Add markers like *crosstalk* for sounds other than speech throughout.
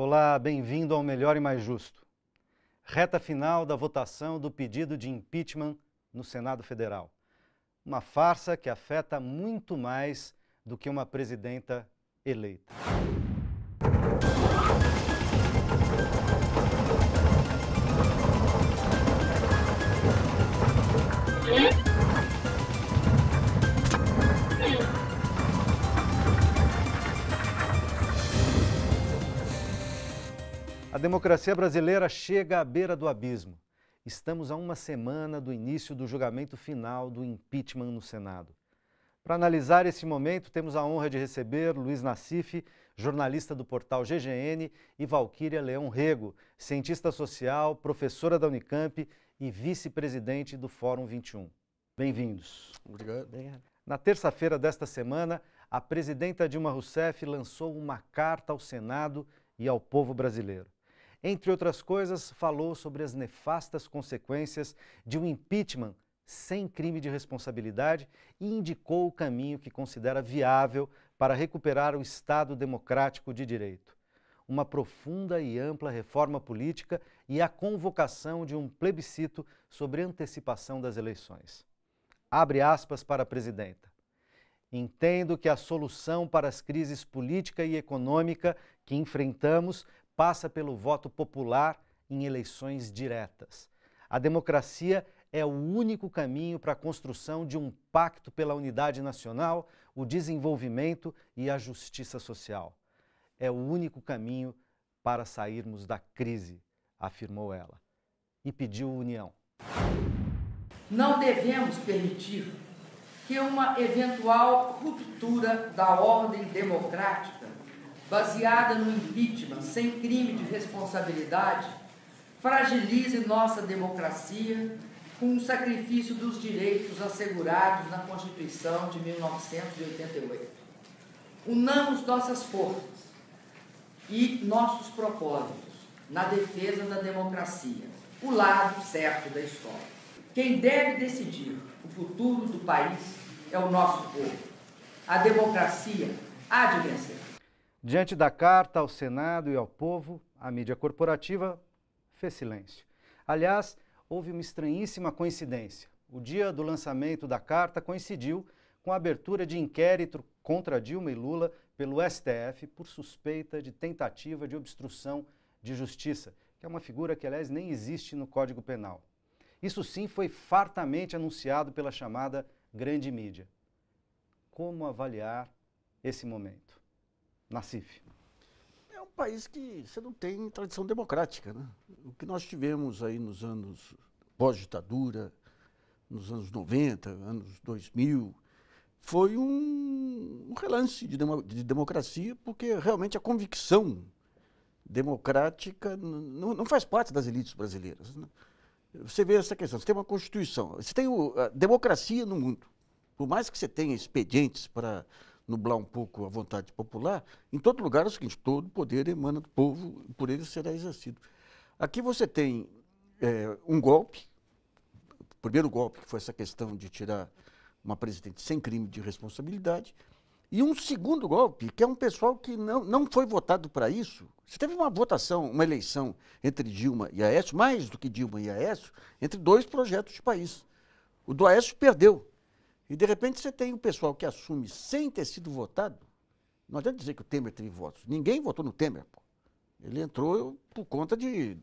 Olá, bem-vindo ao Melhor e Mais Justo. Reta final da votação do pedido de impeachment no Senado Federal. Uma farsa que afeta muito mais do que uma presidenta eleita. Hum? A democracia brasileira chega à beira do abismo. Estamos a uma semana do início do julgamento final do impeachment no Senado. Para analisar esse momento, temos a honra de receber Luiz Nassif, jornalista do portal GGN, e Valquíria Leão Rego, cientista social, professora da Unicamp e vice-presidente do Fórum 21. Bem-vindos. Obrigado. Obrigado. Na terça-feira desta semana, a presidenta Dilma Rousseff lançou uma carta ao Senado e ao povo brasileiro entre outras coisas, falou sobre as nefastas consequências de um impeachment sem crime de responsabilidade e indicou o caminho que considera viável para recuperar o Estado democrático de direito. Uma profunda e ampla reforma política e a convocação de um plebiscito sobre antecipação das eleições. Abre aspas para a presidenta. Entendo que a solução para as crises política e econômica que enfrentamos passa pelo voto popular em eleições diretas. A democracia é o único caminho para a construção de um pacto pela unidade nacional, o desenvolvimento e a justiça social. É o único caminho para sairmos da crise, afirmou ela. E pediu união. Não devemos permitir que uma eventual ruptura da ordem democrática baseada no impeachment, sem crime de responsabilidade, fragilize nossa democracia com o sacrifício dos direitos assegurados na Constituição de 1988. Unamos nossas forças e nossos propósitos na defesa da democracia, o lado certo da história. Quem deve decidir o futuro do país é o nosso povo. A democracia há de vencer. Diante da carta ao Senado e ao povo, a mídia corporativa fez silêncio. Aliás, houve uma estranhíssima coincidência. O dia do lançamento da carta coincidiu com a abertura de inquérito contra Dilma e Lula pelo STF por suspeita de tentativa de obstrução de justiça, que é uma figura que, aliás, nem existe no Código Penal. Isso sim foi fartamente anunciado pela chamada grande mídia. Como avaliar esse momento? Nassif? É um país que você não tem tradição democrática. Né? O que nós tivemos aí nos anos pós-ditadura, nos anos 90, anos 2000, foi um, relance de, de, democracia, porque realmente a convicção democrática não faz parte das elites brasileiras. Né? Você vê essa questão, você tem uma Constituição, você tem o, a democracia no mundo. Por mais que você tenha expedientes para nublar um pouco a vontade popular, em todo lugar é o seguinte: todo poder emana do povo, por ele será exercido. Aqui você tem é, um golpe, o primeiro golpe, que foi essa questão de tirar uma presidente sem crime de responsabilidade, e um segundo golpe, que é um pessoal que não, não foi votado para isso. Você teve uma votação, uma eleição entre Dilma e Aécio, mais do que Dilma e Aécio, entre dois projetos de país. O do Aécio perdeu, e, de repente, você tem o pessoal que assume sem ter sido votado. Não adianta dizer que o Temer teve votos. Ninguém votou no Temer. Pô. Ele entrou por conta de,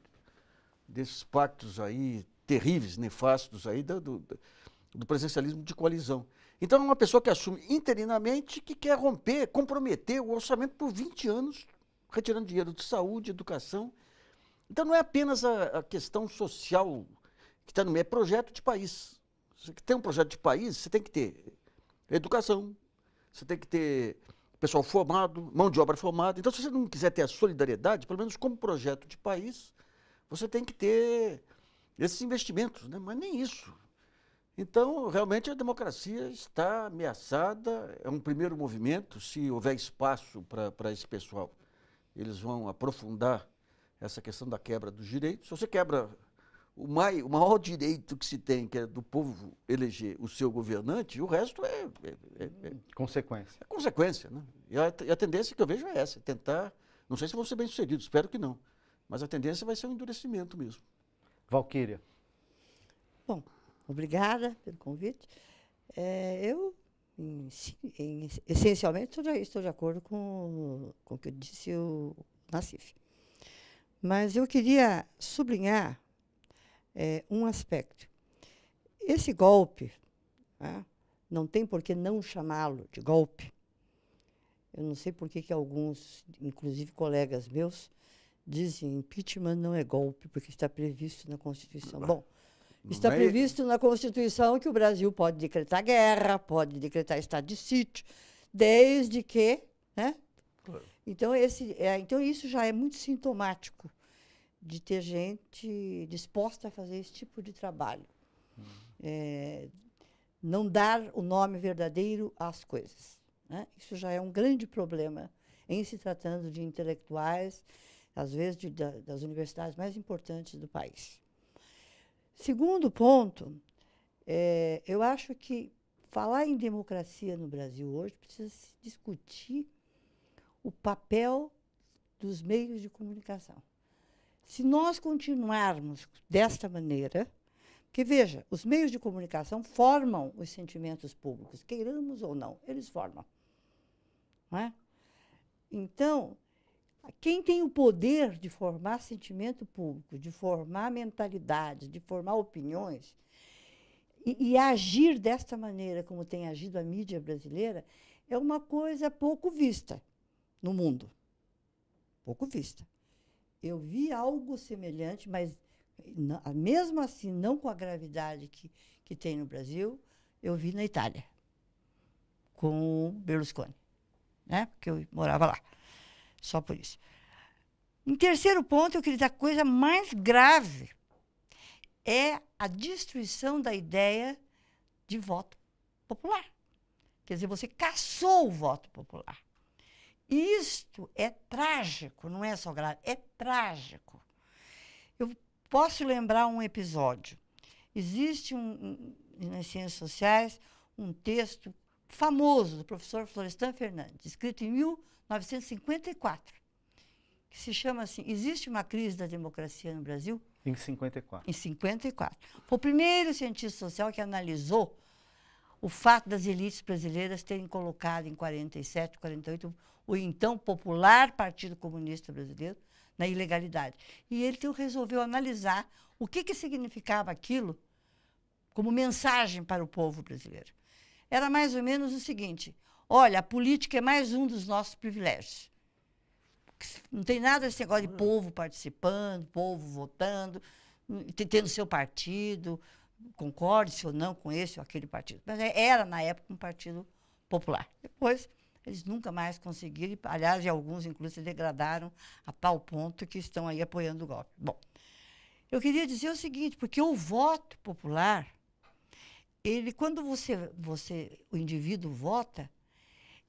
desses pactos aí terríveis, nefastos aí do, do, do presencialismo de coalizão. Então, é uma pessoa que assume interinamente que quer romper, comprometer o orçamento por 20 anos, retirando dinheiro de saúde, educação. Então, não é apenas a, a questão social que está no meio, é projeto de país. Você tem um projeto de país, você tem que ter educação, você tem que ter pessoal formado, mão de obra formada. Então, se você não quiser ter a solidariedade, pelo menos como projeto de país, você tem que ter esses investimentos, né? mas nem isso. Então, realmente, a democracia está ameaçada, é um primeiro movimento, se houver espaço para esse pessoal. Eles vão aprofundar essa questão da quebra dos direitos. Se você quebra o, mai, o maior direito que se tem, que é do povo eleger o seu governante, o resto é. é, é, é, é consequência. É consequência, né? E a, e a, tendência que eu vejo é essa: é tentar. Não sei se vou ser bem sucedido, espero que não. Mas a tendência vai ser o um endurecimento mesmo. Valquíria. Bom, obrigada pelo convite. É, eu, em, em, essencialmente, estou, estou de acordo com, com o que disse o Nassif. Mas eu queria sublinhar é, um aspecto. Esse golpe, né, não tem por que não chamá-lo de golpe. Eu não sei por que, que alguns, inclusive colegas meus, dizem impeachment não é golpe, porque está previsto na Constituição. Bom, está Mas... É previsto na Constituição que o Brasil pode decretar guerra, pode decretar estado de sítio, desde que. Né? Então, esse, é, então, isso já é muito sintomático de ter gente disposta a fazer esse tipo de trabalho. Hum. É, não dar o nome verdadeiro às coisas. Né? Isso já é um grande problema em se tratando de intelectuais, às vezes de, da, das universidades mais importantes do país. Segundo ponto, é, eu acho que falar em democracia no Brasil hoje precisa se discutir o papel dos meios de comunicação. Se nós continuarmos desta maneira, que veja, os meios de comunicação formam os sentimentos públicos, queiramos ou não, eles formam. Não é? Então, quem tem o poder de formar sentimento público, de formar mentalidade, de formar opiniões, e, e, agir desta maneira como tem agido a mídia brasileira, é uma coisa pouco vista no mundo. Pouco vista. Eu vi algo semelhante, mas não, mesmo assim, não com a gravidade que, que tem no Brasil, eu vi na Itália, com o Berlusconi, né? Porque eu morava lá, só por isso. Em terceiro ponto, eu queria dizer a coisa mais grave é a destruição da ideia de voto popular. Quer dizer, você caçou o voto popular isto é trágico, não é só grave, é trágico. Eu posso lembrar um episódio. Existe um, um, nas ciências sociais um texto famoso do professor Florestan Fernandes, escrito em 1954, que se chama assim: Existe uma crise da democracia no Brasil? Em 54. Em 54. Foi o primeiro cientista social que analisou o fato das elites brasileiras terem colocado em 47, 48 o então popular Partido Comunista Brasileiro, na ilegalidade. E ele então, resolveu analisar o que, que significava aquilo como mensagem para o povo brasileiro. Era mais ou menos o seguinte: olha, a política é mais um dos nossos privilégios. Não tem nada esse negócio de uhum. povo participando, povo votando, tendo seu partido, concorde-se ou não com esse ou aquele partido. Mas é, era, na época, um partido popular. Depois eles nunca mais conseguiram, aliás, e alguns inclusive se degradaram a tal ponto que estão aí apoiando o golpe. Bom, eu queria dizer o seguinte, porque o voto popular, ele quando você, você o indivíduo vota,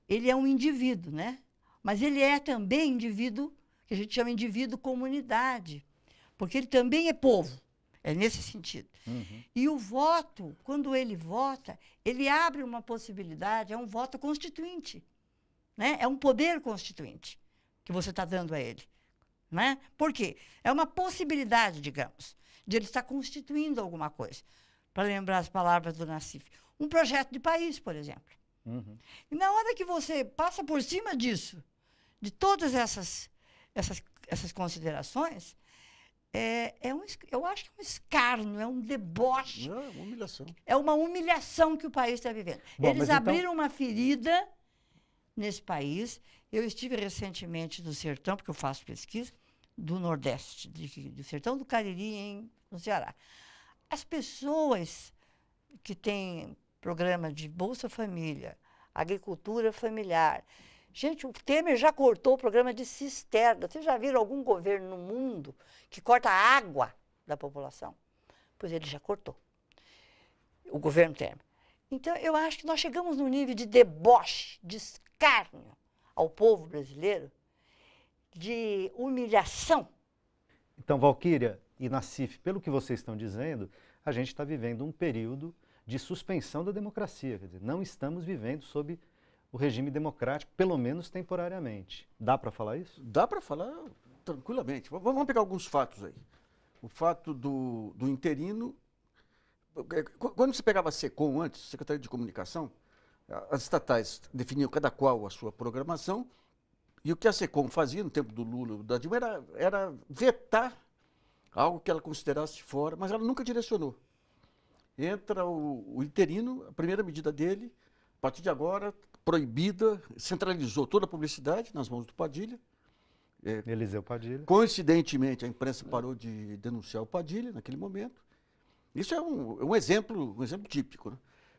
ele é um indivíduo, né? Mas ele é também indivíduo, que a gente chama indivíduo comunidade, porque ele também é povo. É nesse sentido. Uhum. E o voto, quando ele vota, ele abre uma possibilidade, é um voto constituinte. Né? É um poder constituinte que você está dando a ele. Né? Por quê? É uma possibilidade, digamos, de ele estar constituindo alguma coisa. Para lembrar as palavras do Nassif. Um projeto de país, por exemplo. Uhum. E na hora que você passa por cima disso, de todas essas, essas, essas considerações, é, é um, eu acho que é um escárnio, é um deboche. É uma humilhação. É uma humilhação que o país está vivendo. Bom, Eles então abriram então... uma ferida nesse país. Eu estive recentemente no sertão, porque eu faço pesquisa, do Nordeste, do sertão do Cariri, em, no Ceará. As pessoas que têm programa de Bolsa Família, agricultura familiar. Gente, o Temer já cortou o programa de cisterna. Vocês já viram algum governo no mundo que corta a água da população? Pois ele já cortou. O governo Temer. Então, eu acho que nós chegamos num nível de deboche, de escárnio ao povo brasileiro, de humilhação. Então, Valquíria e Nassif, pelo que vocês estão dizendo, a gente está vivendo um período de suspensão da democracia. Quer dizer, não estamos vivendo sob o regime democrático, pelo menos temporariamente. Dá para falar isso? Dá para falar tranquilamente. Vamos pegar alguns fatos aí. O fato do, do interino. É, quando você pegava a SECOM antes, Secretaria de Comunicação, as estatais definiam cada qual a sua programação, e o que a SECOM fazia no tempo do Lula, da Dilma, era, era vetar algo que ela considerasse fora, mas ela nunca direcionou. Entra o, o interino, a primeira medida dele, a partir de agora, proibida, centralizou toda a publicidade nas mãos do Padilha. É, Eliseu Padilha. Coincidentemente, a imprensa parou de denunciar o Padilha naquele momento. Isso é um, é um exemplo, um exemplo típico. Né?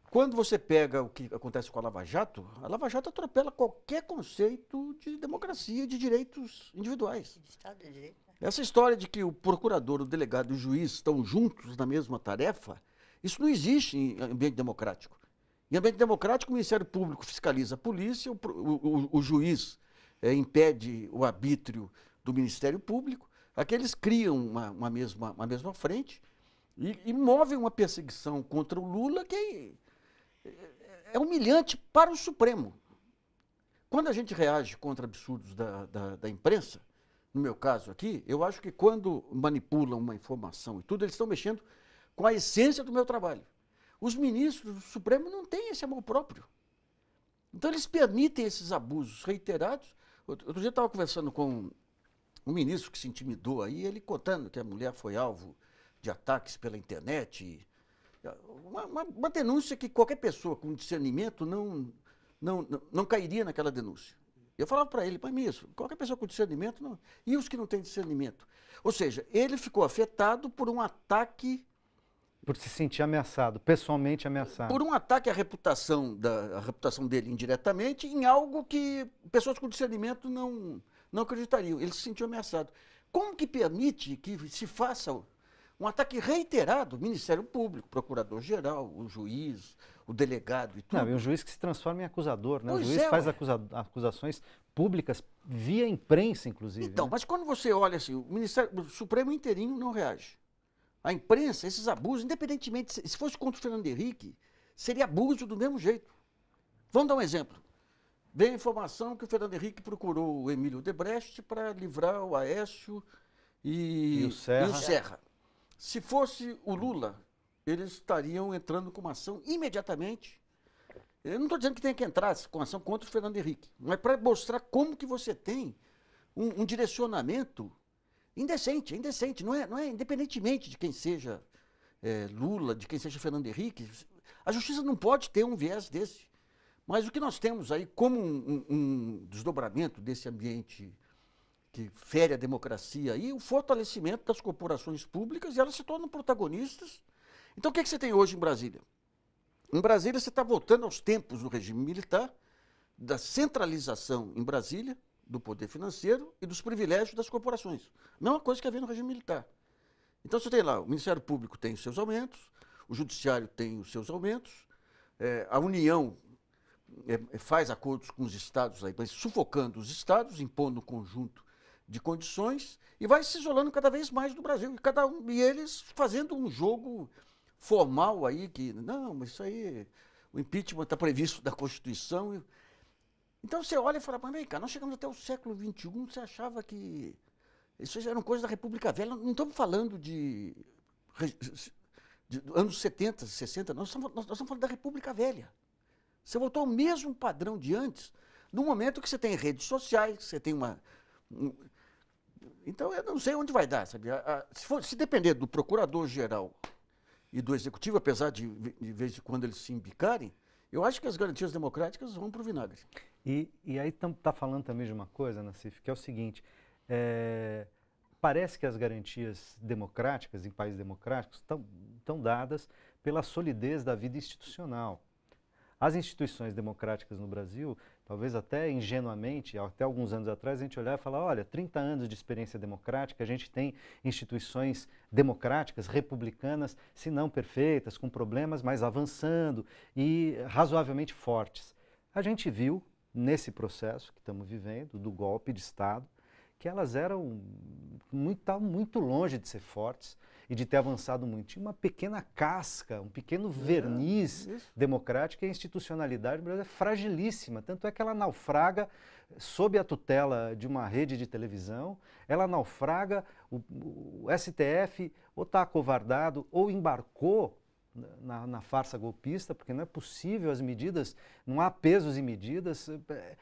Quando você pega o que acontece com a Lava Jato, a Lava Jato atropela qualquer conceito de democracia, de direitos individuais. De Estado de Direito. Né? Essa história de que o procurador, o delegado e o juiz estão juntos na mesma tarefa, isso não existe em ambiente democrático. Em ambiente democrático, o Ministério Público fiscaliza a polícia, o, o, o juiz é, impede o arbítrio do Ministério Público, aqueles criam uma, uma mesma, uma mesma frente e, e movem uma perseguição contra o Lula que é, é humilhante para o Supremo. Quando a gente reage contra absurdos da, da, da, imprensa, no meu caso aqui, eu acho que quando manipulam uma informação e tudo, eles estão mexendo com a essência do meu trabalho. Os ministros do Supremo não têm esse amor próprio. Então, eles permitem esses abusos reiterados. Outro dia eu estava conversando com um ministro que se intimidou aí, ele contando que a mulher foi alvo de ataques pela internet. E, uma, uma, uma, denúncia que qualquer pessoa com discernimento não, não, não, não cairia naquela denúncia. Eu falava para ele, para mim isso, qualquer pessoa com discernimento, não. e os que não têm discernimento? Ou seja, ele ficou afetado por um ataque... Por se sentir ameaçado, pessoalmente ameaçado. Por um ataque à reputação, da, à reputação dele indiretamente em algo que pessoas com discernimento não, não acreditariam. Ele se sentiu ameaçado. Como que permite que se faça um ataque reiterado, o Ministério Público, Procurador-Geral, o juiz, o delegado e tudo. Não, e um juiz que se transforma em acusador, né? Pois o juiz é, faz acusa acusações públicas via imprensa, inclusive. Então, né? mas quando você olha assim, o, Ministério, o Supremo inteirinho não reage. A imprensa, esses abusos, independentemente, se, fosse contra o Fernando Henrique, seria abuso do mesmo jeito. Vamos dar um exemplo. Veio a informação que o Fernando Henrique procurou o Emílio Debrecht para livrar o Aécio e, e o Serra. E o Serra. Se fosse o Lula, eles estariam entrando com uma ação imediatamente. Eu não estou dizendo que tem que entrar com ação contra o Fernando Henrique, mas para mostrar como que você tem um, um direcionamento indecente, indecente, não é, não é independentemente de quem seja é, Lula, de quem seja Fernando Henrique, a justiça não pode ter um viés desse. Mas o que nós temos aí como um, um, um desdobramento desse ambiente que fere a democracia e o fortalecimento das corporações públicas e elas se tornam protagonistas. Então, o que, é que você tem hoje em Brasília? Em Brasília, você está voltando aos tempos do regime militar, da centralização em Brasília, do poder financeiro e dos privilégios das corporações. Mesma coisa que havia no regime militar. Então, você tem lá, o Ministério Público tem os seus aumentos, o Judiciário tem os seus aumentos, é, a União é, faz acordos com os estados, aí, mas sufocando os estados, impondo um conjunto de condições e vai se isolando cada vez mais do Brasil. E cada um e eles fazendo um jogo formal aí que não, mas isso aí o impeachment está previsto da Constituição. E, então você olha e fala, mas vem cá, nós chegamos até o século XXI, você achava que isso já era uma coisa da República Velha, não estamos falando de, de anos 70, 60, nós estamos, nós estamos falando da República Velha. Você voltou ao mesmo padrão de antes, no momento que você tem redes sociais, você tem uma, então, eu não sei onde vai dar, sabe? A, a, se, for, se, depender do procurador-geral e do executivo, apesar de, de vez em quando eles se imbicarem, eu acho que as garantias democráticas vão para o vinagre. E, e aí está falando também de uma coisa, Nassif, que é o seguinte: é, parece que as garantias democráticas, em países democráticos, estão dadas pela solidez da vida institucional. As instituições democráticas no Brasil talvez até ingenuamente, até alguns anos atrás, a gente olhar e falar olha, 30 anos de experiência democrática, a gente tem instituições democráticas, republicanas, se não perfeitas, com problemas, mas avançando e razoavelmente fortes. A gente viu, nesse processo que estamos vivendo, do golpe de Estado, que elas eram muito, muito longe de ser fortes, e de ter avançado muito. Tinha uma pequena casca, um pequeno é, verniz é, democrático e a institucionalidade brasileira é fragilíssima. Tanto é que ela naufraga sob a tutela de uma rede de televisão, ela naufraga, o, o STF ou está acovardado ou embarcou na, na, farsa golpista, porque não é possível as medidas, não há pesos e medidas. É,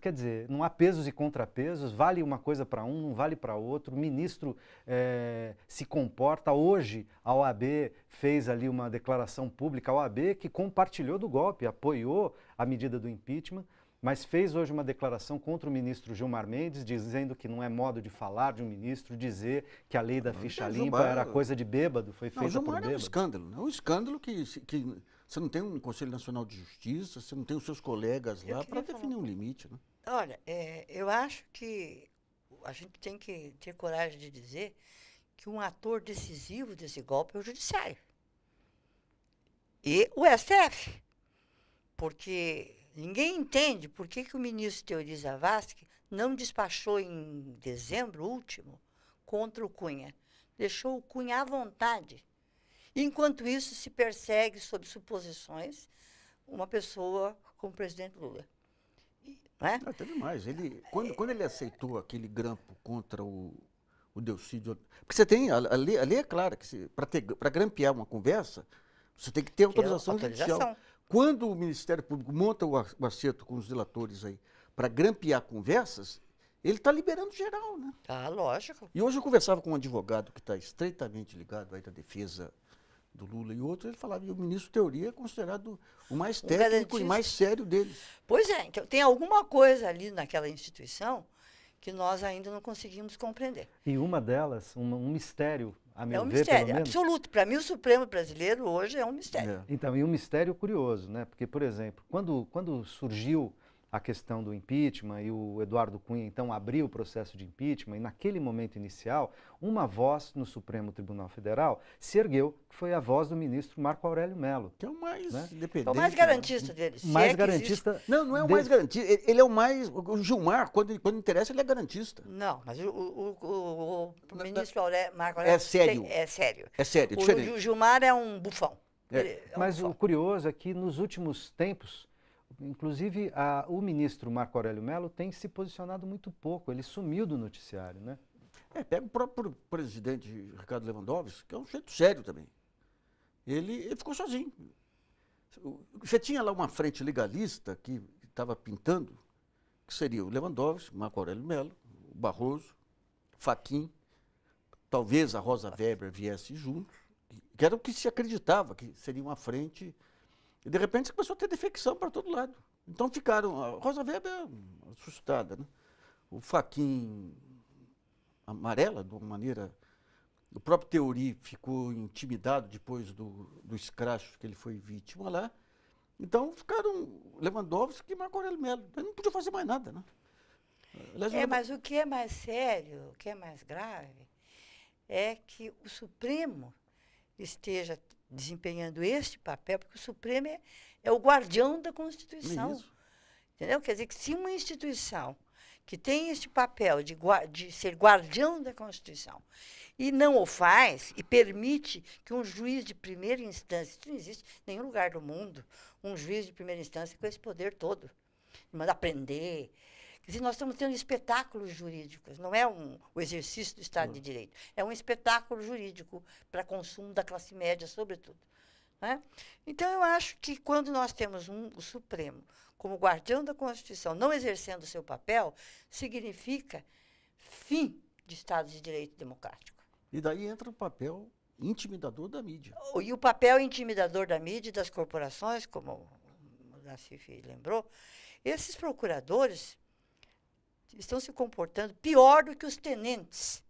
Quer dizer, não há pesos e contrapesos, vale uma coisa para um, não vale para outro. O ministro é, se comporta. Hoje, a OAB fez ali uma declaração pública, a OAB que compartilhou do golpe, apoiou a medida do impeachment, mas fez hoje uma declaração contra o ministro Gilmar Mendes, dizendo que não é modo de falar de um ministro, dizer que a lei da ficha é limpa era coisa de bêbado, foi feita não, por bêbado. É um escândalo, é um escândalo que, que você não tem um Conselho Nacional de Justiça, você não tem os seus colegas lá para definir um limite, né? Olha, é, eu acho que a gente tem que ter coragem de dizer que um ator decisivo desse golpe é o Judiciário e o STF. Porque ninguém entende por que, que o ministro Teori Zavascki não despachou em dezembro último contra o Cunha. Deixou o Cunha à vontade Enquanto isso, se persegue sob suposições uma pessoa como o presidente Lula. Né? Ah, teve mais. Ele, quando, quando ele aceitou aquele grampo contra o, o Delcídio. Porque você tem. A, a, lei, a lei é clara que para grampear uma conversa, você tem que ter autorização, que é autorização. judicial. Quando o Ministério Público monta o, o acerto com os delatores aí para grampear conversas, ele está liberando geral, né? Ah, lógico. E hoje eu conversava com um advogado que está estreitamente ligado aí da defesa do Lula e outros, ele falava e o ministro Teoria é considerado o mais técnico um e mais sério deles. Pois é, então, tem alguma coisa ali naquela instituição que nós ainda não conseguimos compreender. E uma delas, um, um mistério, a meu ver, É um ver, mistério absoluto. Para mim, o Supremo brasileiro hoje é um mistério. É. Então, e um mistério curioso, né? Porque, por exemplo, quando, quando surgiu a questão do impeachment e o Eduardo Cunha então abriu o processo de impeachment e naquele momento inicial uma voz no Supremo Tribunal Federal se ergueu que foi a voz do ministro Marco Aurélio Mello que é o mais né? independente então, o mais né? garantista dele mais é garantista não não é o mais garantista ele é o mais o Gilmar quando quando interessa ele é garantista não mas o, o, o, o ministro é Aurélio, Marco Aurélio é sério é sério é sério é diferente. o Gilmar é um bufão é. é um mas bufão. o curioso é que nos últimos tempos Inclusive, a, o ministro Marco Aurélio Mello tem se posicionado muito pouco, ele sumiu do noticiário, né? É, pega o próprio presidente Ricardo Lewandowski, que é um jeito sério também. Ele, ele ficou sozinho. Você tinha lá uma frente legalista que estava pintando, que seria o Lewandowski, Marco Aurélio Mello, o Barroso, Faquim, talvez a Rosa Weber viesse junto, que era o que se acreditava, que seria uma frente e de repente começou a ter defecção para todo lado. Então ficaram. A Rosa Weber é assustada, né? O Faquin amarela, de uma maneira. O próprio Teori ficou intimidado depois do, do escracho que ele foi vítima lá. Então ficaram Lewandowski e Marco Aurélio Melo. Ele não podia fazer mais nada, né? Aliás, é, mas o que é mais sério, o que é mais grave, é que o Supremo esteja desempenhando este papel, porque o Supremo é, é o guardião da Constituição. Isso. Entendeu? Quer dizer que se uma instituição que tem este papel de, de, ser guardião da Constituição e não o faz e permite que um juiz de primeira instância, isso não existe em nenhum lugar do mundo, um juiz de primeira instância com esse poder todo, manda aprender prender, Quer dizer, nós estamos tendo espetáculos jurídicos, não é um, o exercício do Estado de Direito, é um espetáculo jurídico para consumo da classe média, sobretudo. Né? Então, eu acho que quando nós temos um, o Supremo como guardião da Constituição não exercendo o seu papel, significa fim de Estado de Direito democrático. E daí entra o papel intimidador da mídia. E o papel intimidador da mídia e das corporações, como o Nassif lembrou, esses procuradores estão se comportando pior do que os tenentes.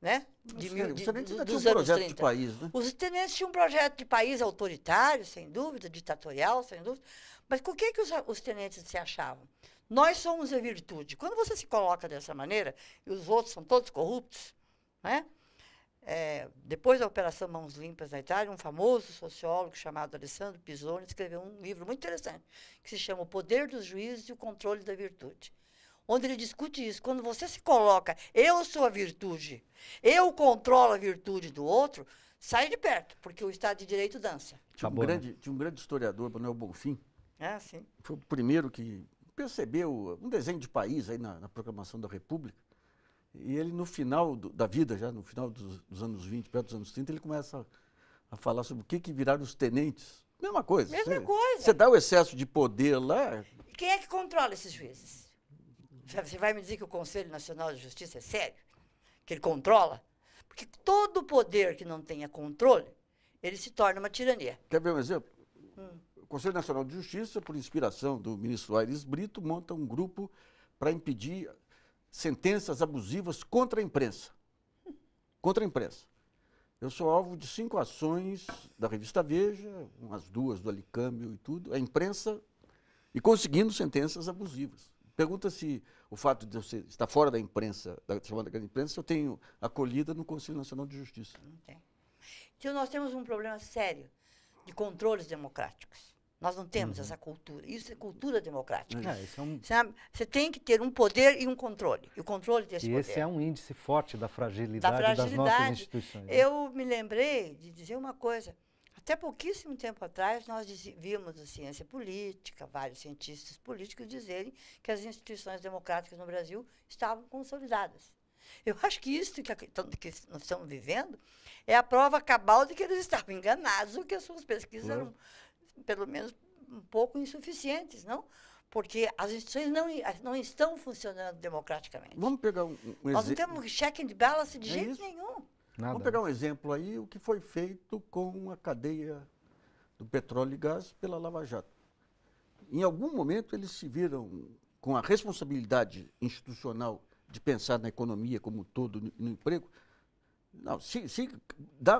Né? De, mil, de, de dos um projeto 30. De país, né? Os tenentes tinham um projeto de país autoritário, sem dúvida, ditatorial, sem dúvida. Mas com o que, que os, os tenentes se achavam? Nós somos a virtude. Quando você se coloca dessa maneira, e os outros são todos corruptos, né? É, depois da Operação Mãos Limpas na Itália, um famoso sociólogo chamado Alessandro Pisoni escreveu um livro muito interessante, que se chama O Poder dos Juízes e o Controle da Virtude onde ele discute isso. Quando você se coloca, eu sou a virtude, eu controlo a virtude do outro, sai de perto, porque o Estado de Direito dança. Tinha, um, né? grande, tinha um grande historiador, Manuel Bonfim. É sim. Foi o primeiro que percebeu um desenho de país aí na, na proclamação da República. E ele, no final do, da vida, já no final dos, dos, anos 20, perto dos anos 30, ele começa a, a falar sobre o que, que viraram os tenentes. Mesma coisa. Mesma coisa. Você dá o excesso de poder lá. Quem é que controla esses juízes? Você vai me dizer que o Conselho Nacional de Justiça é sério? Que ele controla? Porque todo poder que não tenha controle, ele se torna uma tirania. Quer ver um exemplo? Hum. O Conselho Nacional de Justiça, por inspiração do ministro Aires Brito, monta um grupo para impedir sentenças abusivas contra a imprensa. Contra a imprensa. Eu sou alvo de cinco ações da revista Veja, umas duas do Alicâmbio e tudo, a imprensa, e conseguindo sentenças abusivas. Pergunta se o fato de você estar fora da imprensa, da chamada grande imprensa, se eu tenho acolhida no Conselho Nacional de Justiça. Não tem. Então, nós temos um problema sério de controles democráticos. Nós não temos uhum. essa cultura. Isso é cultura democrática. Não, é, é um... Sabe? Você tem que ter um poder e um controle. E o controle desse e poder. esse é um índice forte da fragilidade, da fragilidade das nossas instituições. Né? Eu me lembrei de dizer uma coisa. Até pouquíssimo tempo atrás, nós vimos assim, a ciência política, vários cientistas políticos dizerem que as instituições democráticas no Brasil estavam consolidadas. Eu acho que isso que, então, que nós estamos vivendo é a prova cabal de que eles estavam enganados, ou que as suas pesquisas eram, pelo menos, um pouco insuficientes, não? Porque as instituições não, não estão funcionando democraticamente. Vamos pegar um, um exemplo. Nós não temos check and balance de é jeito isso? nenhum. Nada. Vamos pegar um exemplo aí, o que foi feito com a cadeia do petróleo e gás pela Lava Jato. Em algum momento eles se viram com a responsabilidade institucional de pensar na economia como um todo, no, emprego. Não, se, se,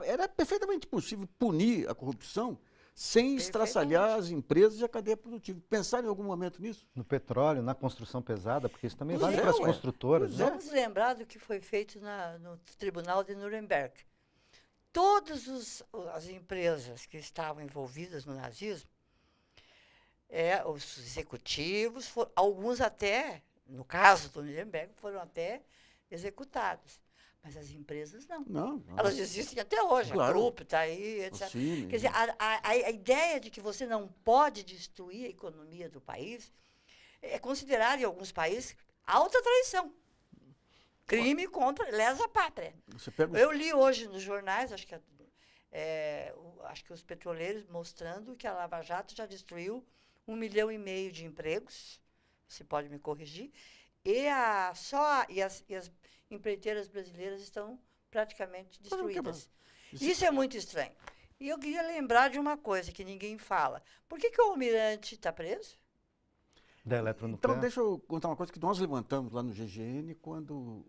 era perfeitamente possível punir a corrupção sem estraçalhar as empresas e a cadeia produtiva. Pensaram em algum momento nisso? No petróleo, na construção pesada, porque isso também pois vale é, para as construtoras. Né? É. Vamos lembrar do que foi feito na, no Tribunal de Nuremberg. Todas as empresas que estavam envolvidas no nazismo, é, os executivos, for, alguns até, no caso do Nuremberg, foram até executados. Mas as empresas não. Não. Elas existem até hoje. Claro. Tá o grupo está aí, etc. Sim, Quer dizer, a, a, a ideia de que você não pode destruir a economia do país é considerada em alguns países alta traição. Crime contra, lesa pátria. Pega... Eu li hoje nos jornais, acho que, é, o, acho que os petroleiros mostrando que a Lava Jato já destruiu um milhão e meio de empregos, você pode me corrigir, e, a, só, e as, e as empreiteiras brasileiras estão praticamente destruídas. Isso. Isso é muito estranho. E eu queria lembrar de uma coisa que ninguém fala. Por que, que o almirante está preso? Da eletronuclear. Então, deixa eu contar uma coisa que nós levantamos lá no GGN quando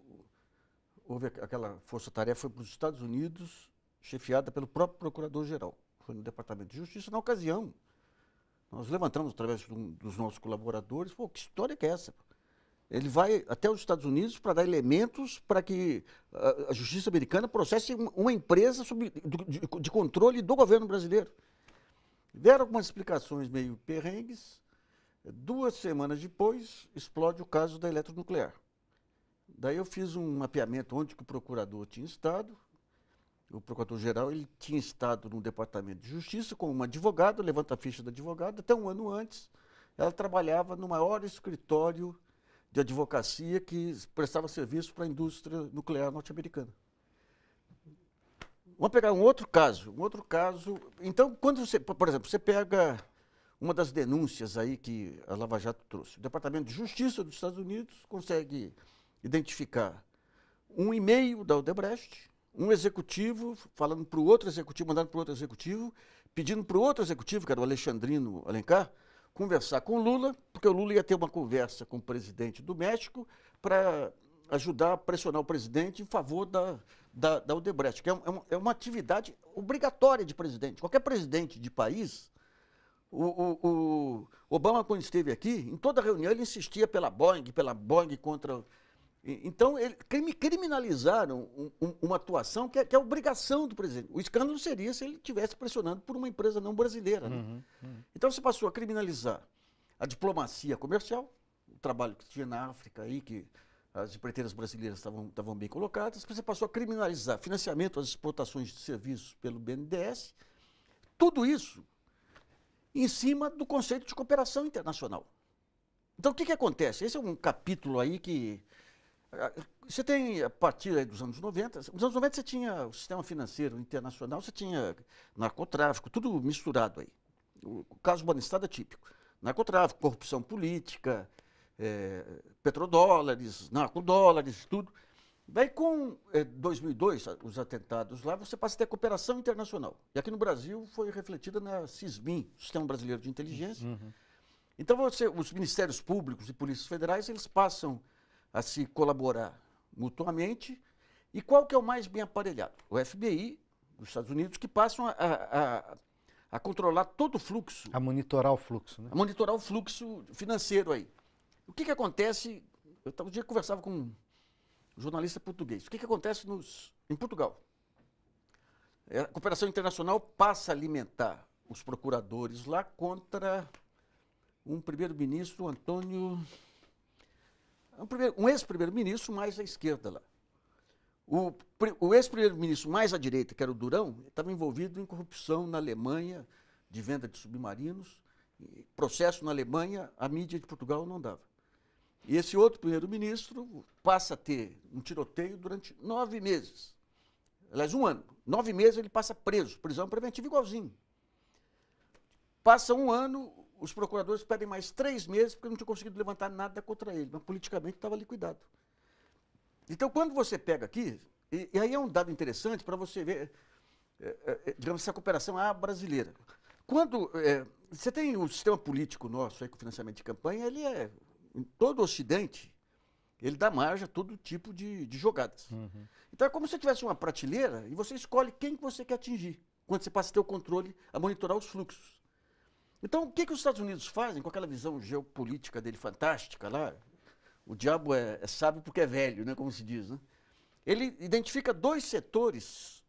houve aquela força-tarefa foi para os Estados Unidos, chefiada pelo próprio procurador-geral. Foi no Departamento de Justiça, na ocasião. Nós levantamos, através um, dos nossos colaboradores, pô, que história que é essa? Ele vai até os Estados Unidos para dar elementos para que ah, a, justiça americana processe uma empresa sob, de, de, controle do governo brasileiro. Deram algumas explicações meio perrengues. Duas semanas depois, explode o caso da eletronuclear. Daí eu fiz um mapeamento onde que o procurador tinha estado. O procurador-geral ele tinha estado no Departamento de Justiça com uma advogada, levanta a ficha da advogada, até um ano antes. Ela trabalhava no maior escritório de advocacia que prestava serviço para a indústria nuclear norte-americana. Vamos pegar um outro caso, um outro caso. Então, quando você, por exemplo, você pega uma das denúncias aí que a Lava Jato trouxe. O Departamento de Justiça dos Estados Unidos consegue identificar um e-mail da Odebrecht, um executivo falando para o outro executivo, mandando para o outro executivo, pedindo para o outro executivo, que era o Alexandrino Alencar, conversar com o Lula, porque o Lula ia ter uma conversa com o presidente do México para ajudar a pressionar o presidente em favor da, da, da Odebrecht, que é, é, um, é, uma atividade obrigatória de presidente. Qualquer presidente de país, o, o, o Obama, quando esteve aqui, em toda reunião ele insistia pela Boeing, pela Boeing contra então, ele, criminalizaram um, um, uma atuação que é, que é, obrigação do presidente. O escândalo seria se ele estivesse pressionando por uma empresa não brasileira. Né? Uhum, uhum. Então, você passou a criminalizar a diplomacia comercial, o trabalho que tinha na África, aí, que as empreiteiras brasileiras estavam bem colocadas, você passou a criminalizar financiamento às exportações de serviços pelo BNDES, tudo isso em cima do conceito de cooperação internacional. Então, o que, que acontece? Esse é um capítulo aí que você tem, a partir dos anos 90, nos anos 90 você tinha o sistema financeiro internacional, você tinha narcotráfico, tudo misturado aí. O caso Bonestado é típico. Narcotráfico, corrupção política, é, petrodólares, narcodólares, tudo. Daí, com é, 2002, os atentados lá, você passa a ter cooperação internacional. E aqui no Brasil foi refletida na CISBIM, Sistema Brasileiro de Inteligência. Uhum. Então, você, os ministérios públicos e polícias federais, eles passam a se colaborar mutuamente. E qual que é o mais bem aparelhado? O FBI dos Estados Unidos, que passam a, a, a controlar todo o fluxo. A monitorar o fluxo, né? A monitorar o fluxo financeiro aí. O que, que acontece? Eu um dia conversava com um jornalista português. O que, que acontece nos, em Portugal? É, a cooperação internacional passa a alimentar os procuradores lá contra um primeiro-ministro, Antônio é um, ex-primeiro-ministro mais à esquerda lá. O, o ex-primeiro-ministro mais à direita, que era o Durão, estava envolvido em corrupção na Alemanha, de venda de submarinos, processo na Alemanha, a mídia de Portugal não dava. E esse outro primeiro-ministro passa a ter um tiroteio durante nove meses. Aliás, um ano. Nove meses ele passa preso, prisão preventiva igualzinho. Passa um ano, os procuradores pedem mais três meses porque não tinham conseguido levantar nada contra ele, mas politicamente estava liquidado. Então, quando você pega aqui, e, e aí é um dado interessante para você ver, é, é, é digamos, essa cooperação à brasileira. Quando é, você tem o sistema político nosso aí com financiamento de campanha, ele é, em todo o Ocidente, ele dá margem a todo tipo de, de jogadas. Uhum. Então é como se tivesse uma prateleira e você escolhe quem que você quer atingir, quando você passa a ter o controle, a monitorar os fluxos. Então, o que, que os Estados Unidos fazem com aquela visão geopolítica dele fantástica lá? O diabo é, é sábio porque é velho, né, como se diz. Né? Ele identifica dois setores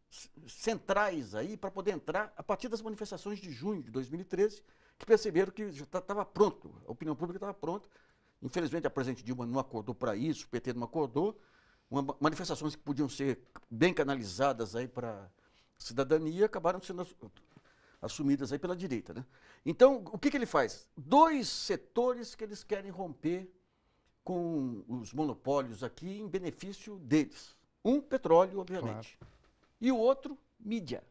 centrais aí para poder entrar a partir das manifestações de junho de 2013, que perceberam que já estava tá, pronto, a opinião pública estava pronta. Infelizmente, a presidente Dilma não acordou para isso, o PT não acordou. Uma, manifestações que podiam ser bem canalizadas aí para cidadania acabaram sendo assumidas aí pela direita. Né? Então, o que, que ele faz? Dois setores que eles querem romper com os monopólios aqui em benefício deles. Um, petróleo, obviamente. Claro. E o outro, mídia.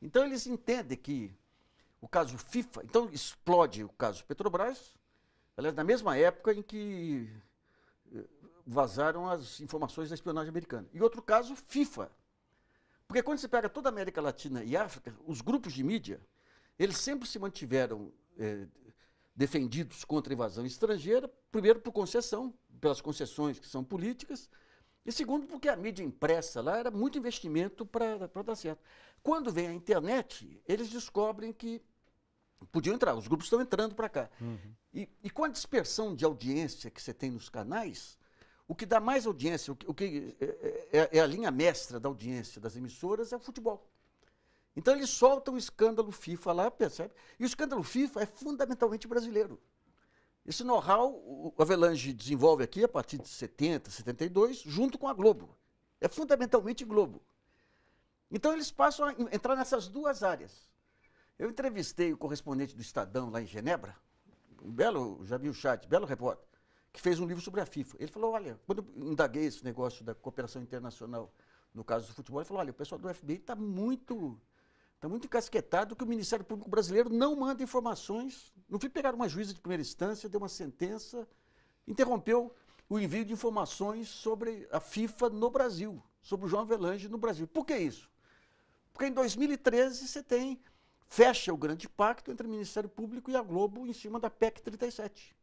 Então, eles entendem que o caso FIFA, então explode o caso Petrobras, aliás, na mesma época em que eh, vazaram as informações da espionagem americana. E outro caso, FIFA, porque quando você pega toda a América Latina e África, os grupos de mídia, eles sempre se mantiveram é, defendidos contra a invasão estrangeira, primeiro por concessão, pelas concessões que são políticas, e segundo porque a mídia impressa lá era muito investimento para dar certo. Quando vem a internet, eles descobrem que podiam entrar, os grupos estão entrando para cá. Uhum. E, e com a dispersão de audiência que você tem nos canais, o que dá mais audiência, o que, o que é, é, é, a linha mestra da audiência das emissoras é o futebol. Então eles soltam o escândalo FIFA lá, percebe? E o escândalo FIFA é fundamentalmente brasileiro. Esse know-how o Avelange desenvolve aqui a partir de 70, 72, junto com a Globo. É fundamentalmente Globo. Então eles passam a entrar nessas duas áreas. Eu entrevistei o correspondente do Estadão lá em Genebra, um belo, já vi o chat, belo repórter que fez um livro sobre a FIFA. Ele falou, olha, quando eu indaguei esse negócio da cooperação internacional no caso do futebol, ele falou, olha, o pessoal do FBI está muito, tá muito encasquetado que o Ministério Público Brasileiro não manda informações. Não fui pegar uma juíza de primeira instância, deu uma sentença, interrompeu o envio de informações sobre a FIFA no Brasil, sobre o João Avelange no Brasil. Por que isso? Porque em 2013 você tem, fecha o grande pacto entre o Ministério Público e a Globo em cima da PEC 37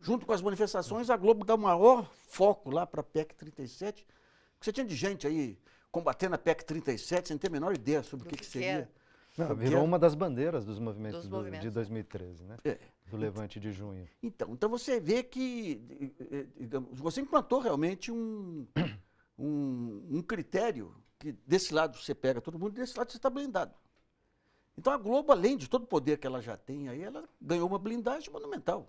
junto com as manifestações, a Globo dá o maior foco lá para a PEC 37. Você tinha de gente aí combatendo a PEC 37 sem ter a menor ideia sobre o que, que, que, seria. Não, virou uma das bandeiras dos movimentos, dos movimentos. de 2013, né? É. Do levante de junho. Então, então você vê que eh, eh, digamos, você implantou realmente um, *coughs* um, um critério que desse lado você pega todo mundo, desse lado você está blindado. Então a Globo, além de todo o poder que ela já tem aí, ela ganhou uma blindagem monumental.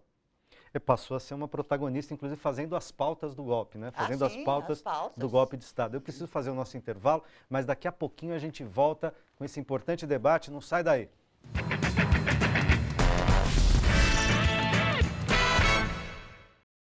Eh, passou a ser uma protagonista, inclusive fazendo as pautas do golpe, né? Ah, fazendo ah, sim, as, pautas as pautas do golpe de Estado. Eu preciso fazer o nosso intervalo, mas daqui a pouquinho a gente volta com esse importante debate. Não sai daí.